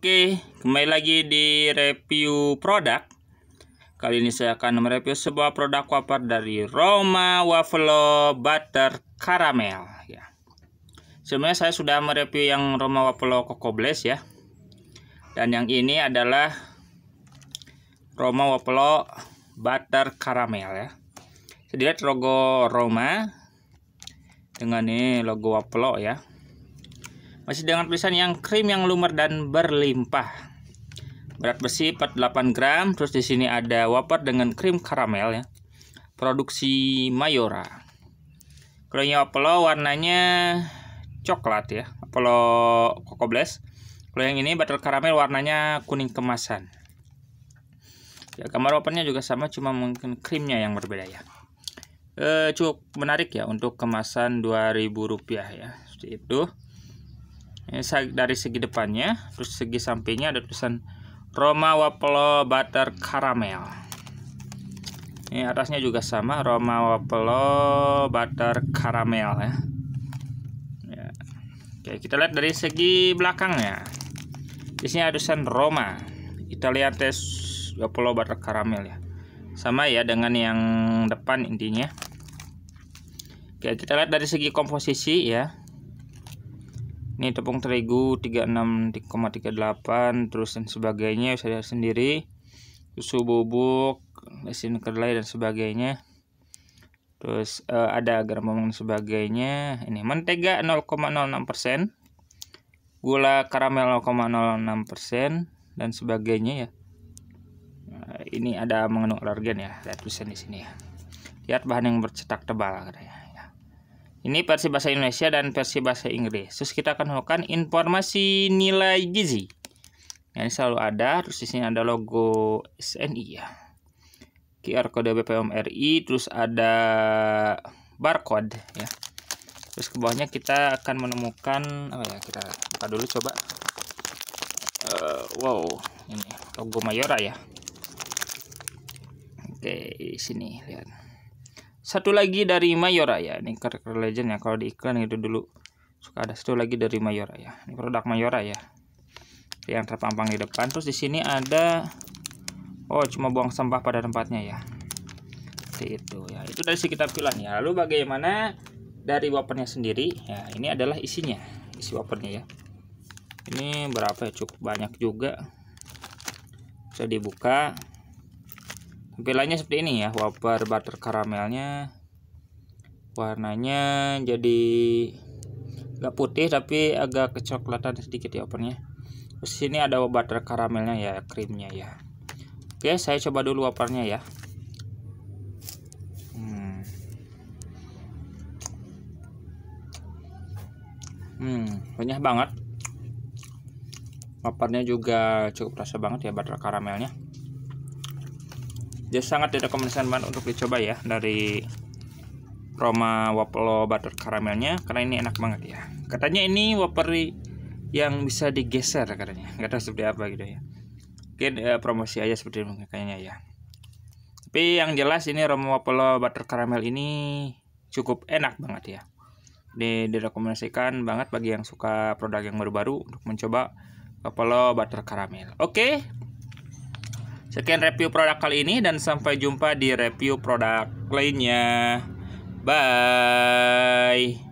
Oke, kembali lagi di review produk. Kali ini saya akan mereview sebuah produk wafer dari Roma Waffle Butter Caramel ya. Sebenarnya saya sudah mereview yang Roma Waffle Coco Bless ya. Dan yang ini adalah Roma Waffle Butter Caramel ya. Sedikit logo Roma dengan ini logo Waffle ya. Masih dengan tulisan yang krim yang lumer dan berlimpah. Berat besi 48 gram, terus di sini ada wafer dengan krim karamel ya. Produksi Mayora. Kalau yang Apollo warnanya coklat ya, Apollo Coco Blast. Kalau yang ini butter karamel warnanya kuning kemasan. Ya, gambar wapernya juga sama, cuma mungkin krimnya yang berbeda ya eh, cukup menarik ya untuk kemasan 2000 rupiah ya seperti itu ini dari segi depannya terus segi sampingnya ada tulisan Roma Wapelo Butter Caramel ini atasnya juga sama Roma Wapelo Butter Caramel ya. ya Oke kita lihat dari segi belakangnya di sini ada tulisan Roma Italia Tes Wapelo Butter Caramel ya sama ya dengan yang depan intinya Oke kita lihat dari segi komposisi ya ini tepung terigu 36,38 terus dan sebagainya bisa lihat sendiri susu bubuk mesin kedelai dan sebagainya terus uh, ada agar dan sebagainya ini mentega 0,06% gula karamel 0,06% dan sebagainya ya nah, ini ada mengandung alergen ya lihat tulisan di sini ya lihat bahan yang bercetak tebal katanya ini versi bahasa Indonesia dan versi bahasa Inggris. Terus kita akan melakukan informasi nilai gizi. Nah, ini selalu ada, terus di sini ada logo SNI ya. QR kode BPOM RI, terus ada barcode ya. Terus ke bawahnya kita akan menemukan oh ya, kita buka dulu coba. Uh, wow, ini logo Mayora ya. Oke, di sini lihat satu lagi dari Mayora ya, ini karakter legend ya kalau di iklan itu dulu suka ada satu lagi dari Mayora ya. ini produk Mayora ya, yang terpampang di depan terus di sini ada oh cuma buang sampah pada tempatnya ya seperti itu ya itu dari sekitar pilihan ya lalu bagaimana dari wapernya sendiri ya ini adalah isinya isi wapernya ya ini berapa ya cukup banyak juga bisa dibuka tampilannya seperti ini ya wafer butter karamelnya warnanya jadi nggak putih tapi agak kecoklatan sedikit ya opennya terus sini ada butter karamelnya ya krimnya ya oke saya coba dulu wafernya ya hmm. hmm banyak banget wafernya juga cukup rasa banget ya butter karamelnya dia sangat direkomendasikan banget untuk dicoba ya dari Roma Wapolo Butter Karamelnya karena ini enak banget ya katanya ini wafer yang bisa digeser katanya nggak tahu seperti apa gitu ya mungkin eh, promosi aja seperti ini kayaknya ya tapi yang jelas ini Roma Wapolo Butter Karamel ini cukup enak banget ya ini direkomendasikan banget bagi yang suka produk yang baru-baru untuk mencoba Wapolo Butter Karamel. oke okay. Sekian review produk kali ini dan sampai jumpa di review produk lainnya. Bye.